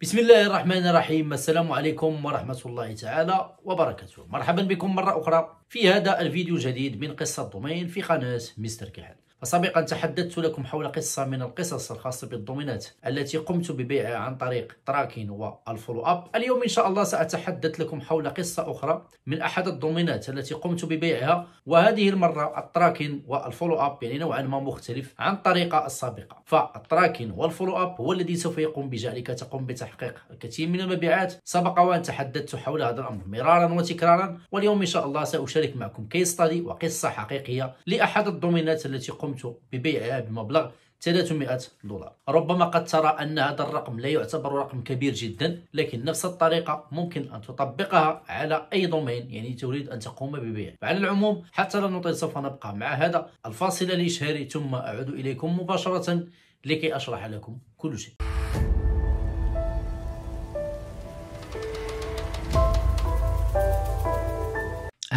بسم الله الرحمن الرحيم السلام عليكم ورحمة الله تعالى وبركاته مرحبا بكم مرة أخرى في هذا الفيديو الجديد من قصة دومين في قناة مستر كحل فسابقا تحدثت لكم حول قصة من القصص الخاصة بالدومينات التي قمت ببيعها عن طريق تراكين والفولو أب اليوم إن شاء الله سأتحدث لكم حول قصة أخرى من أحد الدومينات التي قمت ببيعها وهذه المرة التراكين والفولو أب يعني نوعا ما مختلف عن الطريقة السابقة فالتراكين والفولو أب هو الذي سوف يقوم بجعلك تقوم بتحقيق الكثير من المبيعات سبق وأن تحدثت حول هذا الأمر مرارا وتكرارا واليوم إن شاء الله سأشارك معكم كيس ستادي وقصة حقيقية لأحد الدومينات التي قمت قمت ببيعها بمبلغ 300 دولار ربما قد ترى أن هذا الرقم لا يعتبر رقم كبير جدا لكن نفس الطريقة ممكن أن تطبقها على أي دومين يعني تريد أن تقوم ببيعه على العموم حتى لا نطيل سوف نبقى مع هذا الفاصل الإشهاري ثم أعود إليكم مباشرة لكي أشرح لكم كل شيء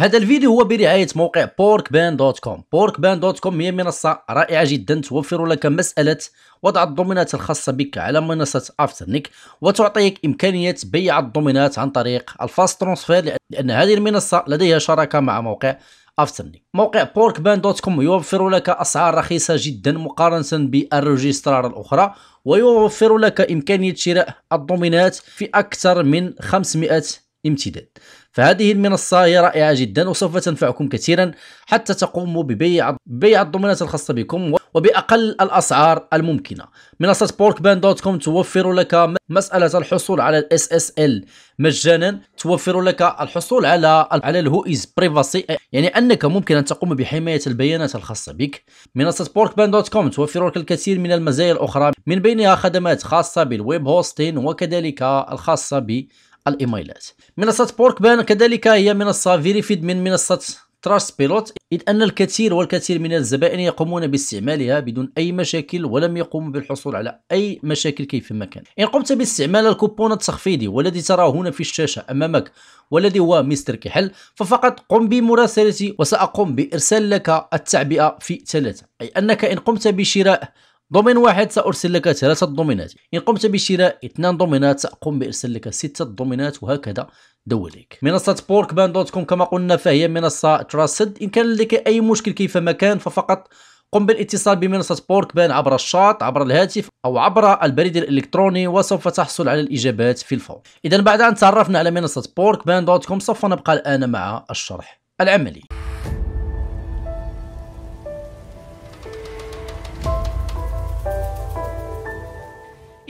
هذا الفيديو هو برعاية موقع porkban.com porkban.com هي منصة رائعة جدا توفر لك مسألة وضع الضمانات الخاصة بك على منصة افترنيك وتعطيك إمكانية بيع الضمانات عن طريق الفاست ترانسفير لأن هذه المنصة لديها شراكة مع موقع افترنيك موقع porkban.com يوفر لك أسعار رخيصة جدا مقارنة بالريجسترار الأخرى ويوفر لك إمكانية شراء الضمانات في أكثر من 500 امتداد فهذه المنصة هي رائعة جدا وسوف تنفعكم كثيرا حتى تقوموا ببيع بيع الضمانات الخاصة بكم وبأقل الأسعار الممكنة منصة بوركبان دوت كوم توفر لك مسألة الحصول على الاس اس ال مجانا توفر لك الحصول على على الهويز بريفاسي يعني أنك ممكن أن تقوم بحماية البيانات الخاصة بك منصة بوركبان دوت كوم توفر لك الكثير من المزايا الأخرى من بينها خدمات خاصة بالويب هوستين وكذلك الخاصة ب الايميلات منصة بورك بان كذلك هي منصة فيريفيد من منصة تراست بيلوت إذ أن الكثير والكثير من الزبائن يقومون باستعمالها بدون أي مشاكل ولم يقوموا بالحصول على أي مشاكل كيفما كان إن قمت باستعمال الكوبون التخفيضي والذي تراه هنا في الشاشة أمامك والذي هو مستر كحل ففقط قم بمراسلتي وسأقوم بإرسال لك التعبئة في ثلاثة أي أنك إن قمت بشراء دومين واحد سأرسل لك ثلاثة دومينات إن قمت بشراء اثنان دومينات سأقوم بإرسال لك ستة دومينات وهكذا دوليك منصة بورك بان دوت كوم كما قلنا فهي منصة تراستد إن كان لديك أي مشكل كيفما كان ففقط قم بالاتصال بمنصة بورك بان عبر الشاط عبر الهاتف أو عبر البريد الإلكتروني وسوف تحصل على الإجابات في الفور إذا بعد أن تعرفنا على منصة بورك بان دوت كوم سوف نبقى الآن مع الشرح العملي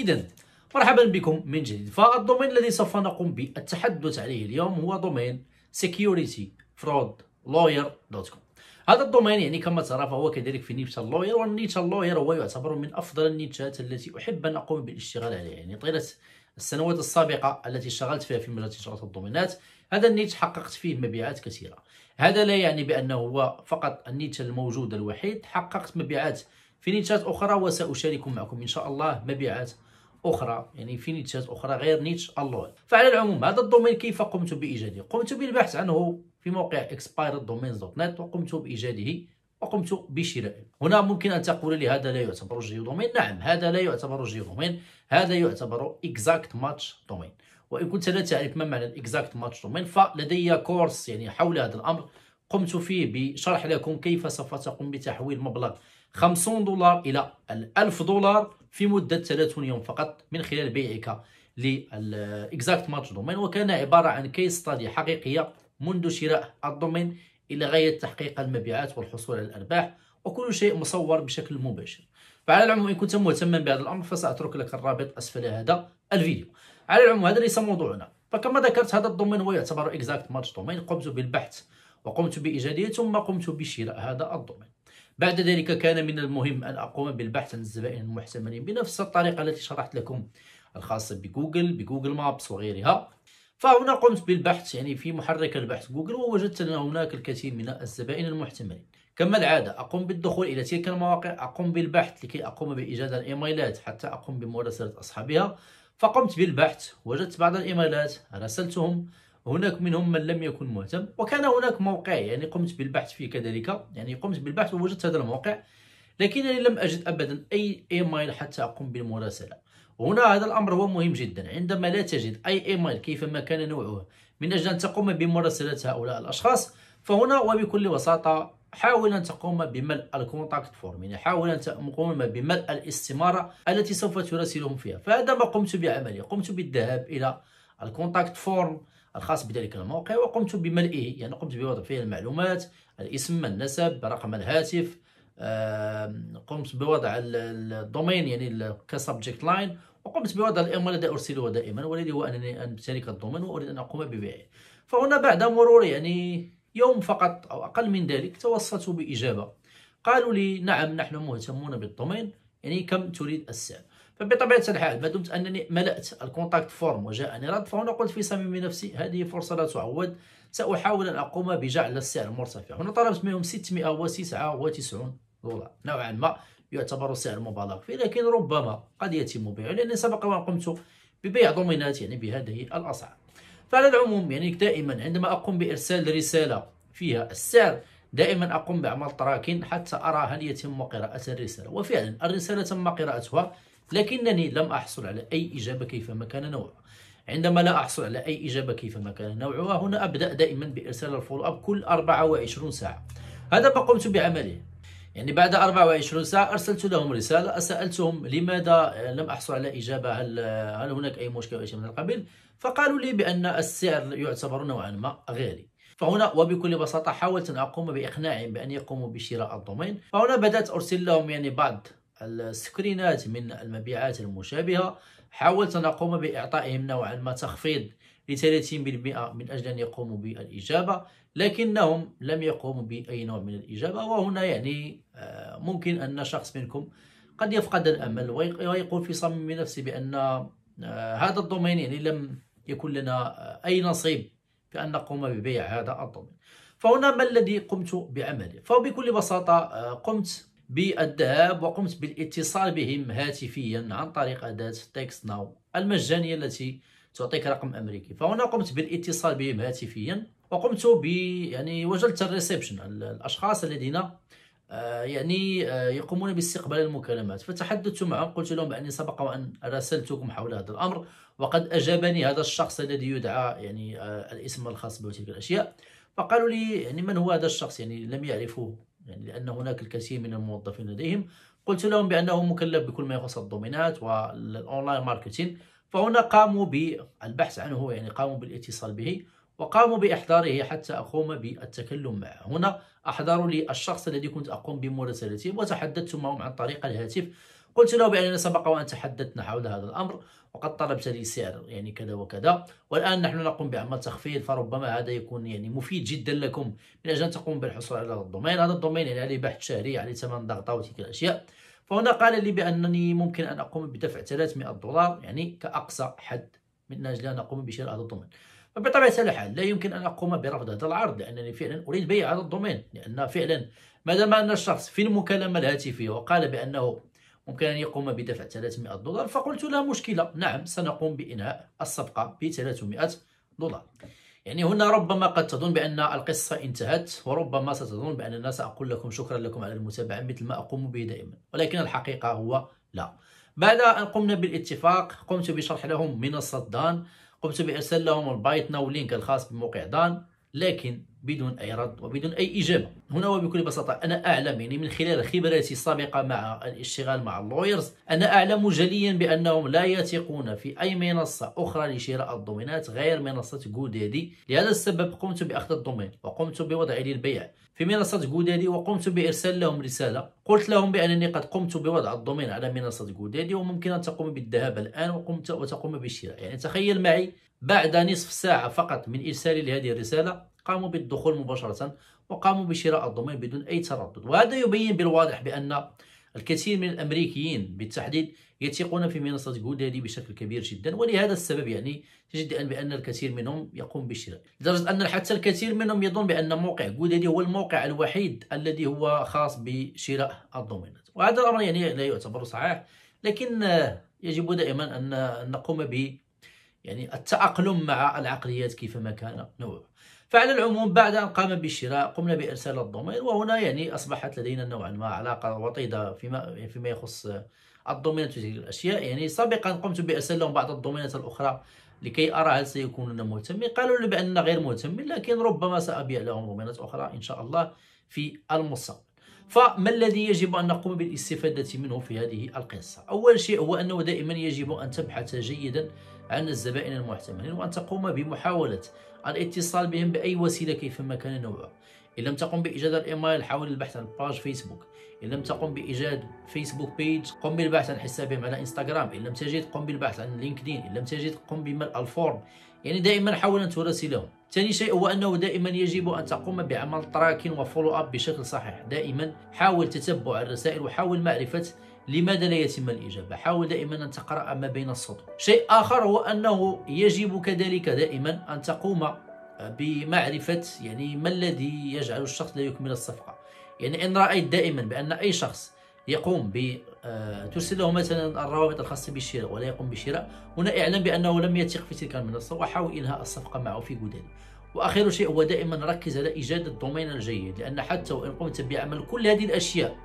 إذا مرحبا بكم من جديد فالدومين الذي سوف نقوم بالتحدث عليه اليوم هو دومين دوت كوم هذا الدومين يعني كما ترى فهو كذلك في نيتشا لوير والنيتشا لوير هو يعتبر من افضل النيتشات التي احب ان اقوم بالاشتغال عليها يعني طيله السنوات السابقه التي اشتغلت فيها في مجال تجاره الدومينات هذا النيتش حققت فيه مبيعات كثيره هذا لا يعني بانه هو فقط النيتش الموجود الوحيد حققت مبيعات في نيتشات اخرى وساشارك معكم ان شاء الله مبيعات اخرى يعني في نيتشات اخرى غير نيتش الله فعلى العموم هذا الدومين كيف قمت بايجاده قمت بالبحث عنه في موقع expireddomains.net وقمت بايجاده وقمت بشرائه هنا ممكن ان تقول لي هذا لا يعتبر جيو دومين نعم هذا لا يعتبر جيو دومين هذا يعتبر اكزاكت ماتش دومين وان كنت لا تعرف ما معنى الاكزاكت ماتش دومين فلدي كورس يعني حول هذا الامر قمت فيه بشرح لكم كيف سوف تقوم بتحويل مبلغ 50 دولار الى 1000 دولار في مده 30 يوم فقط من خلال بيعك للاكزاكت ماتش دومين وكان عباره عن كيس ستادي حقيقيه منذ شراء الدومين الى غايه تحقيق المبيعات والحصول على الارباح وكل شيء مصور بشكل مباشر فعلى العموم ان كنت مهتما بهذا الامر فساترك لك الرابط اسفل هذا الفيديو على العموم هذا ليس موضوعنا فكما ذكرت هذا الدومين هو يعتبر اكزاكت ماتش دومين قمت بالبحث وقمت بايجاديه ثم قمت بشراء هذا الدومين بعد ذلك كان من المهم أن أقوم بالبحث عن الزبائن المحتملين بنفس الطريقة التي شرحت لكم الخاصة بجوجل بجوجل مابس وغيرها فهنا قمت بالبحث يعني في محرك البحث جوجل ووجدت أن هناك الكثير من الزبائن المحتملين كما العادة أقوم بالدخول إلى تلك المواقع أقوم بالبحث لكي أقوم بإيجاد الإيميلات حتى أقوم بمراسلة أصحابها فقمت بالبحث وجدت بعض الإيميلات راسلتهم هناك منهم من لم يكن مهتم وكان هناك موقع يعني قمت بالبحث فيه كذلك يعني قمت بالبحث ووجدت هذا الموقع لكنني لم أجد أبدا أي إيميل حتى أقوم بالمراسلة هنا هذا الأمر هو مهم جدا عندما لا تجد أي إيميل كيفما كان نوعه من أجل أن تقوم بمراسلة هؤلاء الأشخاص فهنا وبكل بساطة حاول أن تقوم بملء الكونتاكت فورم يعني حاول أن تقوم بملء الاستمارة التي سوف تراسلهم فيها فهذا ما قمت بعمله قمت بالذهاب إلى الكونتاكت فورم الخاص بذلك الموقع وقمت بملئه يعني قمت بوضع فيه المعلومات الاسم النسب رقم الهاتف قمت بوضع الدومين يعني كسبجكت لاين وقمت بوضع الايميل الذي ارسله دائما والذي هو انني امتلك الدومين واريد ان اقوم ببيعه فهنا بعد مرور يعني يوم فقط او اقل من ذلك توصلت باجابه قالوا لي نعم نحن مهتمون بالدومين يعني كم تريد السعر فبطبيعه الحال ما دمت انني ملأت الكونتاكت فورم وجاءني رد فهنا قلت في صميم نفسي هذه فرصه لا تعوض ساحاول ان اقوم بجعل السعر مرتفع هنا طلبت منهم 699 دولار نوعا ما يعتبر السعر مبالغ فيه لكن ربما قد يتم بيعه لاني سبق وان قمت ببيع ضمينات يعني بهذه الاسعار فعلى العموم يعني دائما عندما اقوم بارسال رساله فيها السعر دائما اقوم بعمل تراكن حتى ارى هل يتم قراءه الرساله وفعلا الرساله تم قراءتها لكنني لم أحصل على أي إجابة كيفما كان نوعها عندما لا أحصل على أي إجابة كيفما كان نوعها هنا أبدأ دائما بإرسال الفولو أب كل 24 ساعة هذا ما قمت بعمله يعني بعد 24 ساعة أرسلت لهم رسالة سألتهم لماذا لم أحصل على إجابة هل, هل هناك أي مشكلة أو أي شيء من القبيل فقالوا لي بأن السعر يعتبر نوعا ما غالي فهنا وبكل بساطة حاولت أن أقوم بإقناعهم بأن يقوموا بشراء الدومين فهنا بدأت أرسل لهم يعني بعض السكرينات من المبيعات المشابهة حاولت أن أقوم بإعطائهم نوعا ما تخفيض ل 30% من أجل أن يقوموا بالإجابة لكنهم لم يقوموا بأي نوع من الإجابة وهنا يعني آه، ممكن أن شخص منكم قد يفقد الأمل ويقول في صمم نفسه بأن آه، هذا الدومين يعني لم يكن لنا آه، أي نصيب في أن نقوم ببيع هذا الدومين فهنا ما الذي قمت بعمله فبكل بساطة قمت بالذهاب وقمت بالاتصال بهم هاتفيا عن طريق أداة تكست ناو المجانية التي تعطيك رقم أمريكي فهنا قمت بالاتصال بهم هاتفيا وقمت ب يعني وجدت الريسبشن الأشخاص الذين آه، يعني آه، يقومون باستقبال المكالمات فتحدثت معهم قلت لهم بأني سبق وأن راسلتكم حول هذا الأمر وقد أجابني هذا الشخص الذي يدعى يعني آه، الاسم الخاص بتلك الأشياء فقالوا لي يعني من هو هذا الشخص يعني لم يعرفوه يعني لأن هناك الكثير من الموظفين لديهم قلت لهم بأنه مكلف بكل ما يخص الدومينات والأونلاين ماركتين فهنا قاموا بالبحث عنه يعني قاموا بالاتصال به وقاموا بإحضاره حتى أقوم بالتكلم معه هنا أحضروا لي الشخص الذي كنت أقوم بمراسلته وتحدثت معهم عن طريق الهاتف قلت له بأننا سبق وأن تحدثنا حول هذا الأمر وقد طلبت لي سعر يعني كذا وكذا والان نحن نقوم بعمل تخفيض فربما هذا يكون يعني مفيد جدا لكم من اجل ان تقوموا بالحصول على هذا الدومين هذا الدومين يعني عليه بحث شهري عليه يعني ثمن ضغطه وتلك الاشياء فهنا قال لي بانني ممكن ان اقوم بدفع 300 دولار يعني كاقصى حد من اجل ان اقوم بشراء هذا الدومين فبطبيعه الحال لا يمكن ان اقوم برفض هذا العرض لانني فعلا اريد بيع هذا الدومين لان فعلا ما دام ان الشخص في المكالمه الهاتفيه وقال بانه ممكن أن يقوم بدفع 300 دولار فقلت لا مشكلة نعم سنقوم بإنهاء الصفقة ب 300 دولار يعني هنا ربما قد تظن بأن القصة انتهت وربما ستظن بأننا سأقول لكم شكرا لكم على المتابعة مثل ما أقوم به دائما ولكن الحقيقة هو لا بعد أن قمنا بالاتفاق قمت بشرح لهم منصة دان قمت بإرسال لهم البايت ناو لينك الخاص بموقع دان لكن بدون أي رد وبدون أي إجابة هنا وبكل بساطة أنا أعلم يعني من خلال خبرتي السابقة مع الاشتغال مع اللويرز أنا أعلم جليا بأنهم لا يثقون في أي منصة أخرى لشراء الدومينات غير منصة جودادي لهذا السبب قمت بأخذ الدومين وقمت بوضعه للبيع في منصة جودادي وقمت بإرسال لهم رسالة قلت لهم بأنني قد قمت بوضع الدومين على منصة جودادي وممكن أن تقوم بالذهاب الآن وقمت وتقوم بالشراء يعني تخيل معي بعد نصف ساعة فقط من إرسالي لهذه الرسالة قاموا بالدخول مباشرة وقاموا بشراء الدومين بدون أي تردد وهذا يبين بالواضح بأن الكثير من الامريكيين بالتحديد يثقون في منصه جودادي بشكل كبير جدا ولهذا السبب يعني تجد بان الكثير منهم يقوم بالشراء لدرجه ان حتى الكثير منهم يظن بان موقع جودادي هو الموقع الوحيد الذي هو خاص بشراء الدومينات وهذا الامر يعني لا يعتبر صحيح لكن يجب دائما ان نقوم ب يعني التاقلم مع العقليات كيفما كان نوعه فعلى العموم بعد أن قام بالشراء قمنا بإرسال الضمير وهنا يعني أصبحت لدينا نوعا ما علاقة وطيدة فيما, فيما يخص الضمينات في تلك الأشياء يعني سابقا قمت بإرسال لهم بعض الضمينات الأخرى لكي أرى هل سيكونون مهتمين قالوا لي بأننا غير مهتمين لكن ربما سأبيع لهم ضمينات أخرى إن شاء الله في المستقبل فما الذي يجب أن نقوم بالاستفادة منه في هذه القصة؟ أول شيء هو أنه دائما يجب أن تبحث جيدا عن الزبائن المحتملين وأن تقوم بمحاولة الاتصال بهم بأي وسيلة كيفما كان نوعها إن لم تقم بإيجاد الإيميل حاول البحث عن باج فيسبوك إن لم تقم بإيجاد فيسبوك بيج قم بالبحث عن حسابهم على إنستغرام إن لم تجد قم بالبحث عن لينكدين إن لم تجد قم بملء الفورم يعني دائما حاول أن تراسلهم ثاني شيء هو أنه دائما يجب أن تقوم بعمل تراكن وفولو أب بشكل صحيح دائما حاول تتبع الرسائل وحاول معرفة لماذا لا يتم الإجابة حاول دائما أن تقرأ ما بين السطور شيء آخر هو أنه يجب كذلك دائما أن تقوم بمعرفة يعني ما الذي يجعل الشخص لا يكمل الصفقة يعني إن رأيت دائما بأن أي شخص يقوم ب آه، ترسل له مثلا الروابط الخاصه بالشراء ولا يقوم بالشراء، هنا اعلم بانه لم يثق في تلك المنصه وحاول انهاء الصفقه معه في جدال واخر شيء هو دائما ركز على ايجاد الدومين الجيد لان حتى وان قمت بعمل كل هذه الاشياء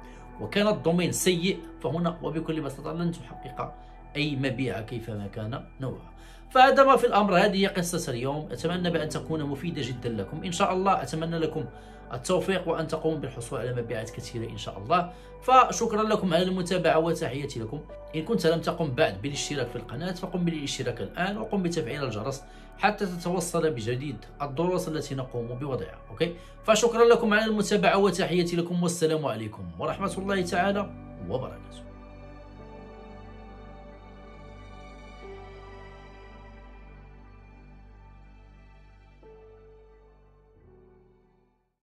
وكان الدومين سيء فهنا وبكل بساطة لن تحقق أي مبيع كيفما كان نوعه فهذا ما في الأمر هذه هي قصة اليوم أتمنى بأن تكون مفيدة جدا لكم إن شاء الله أتمنى لكم التوفيق وان تقوم بالحصول على مبيعات كثيره ان شاء الله فشكرا لكم على المتابعه وتحياتي لكم ان كنت لم تقم بعد بالاشتراك في القناه فقم بالاشتراك الان وقم بتفعيل الجرس حتى تتوصل بجديد الدروس التي نقوم بوضعها اوكي فشكرا لكم على المتابعه وتحياتي لكم والسلام عليكم ورحمه الله تعالى وبركاته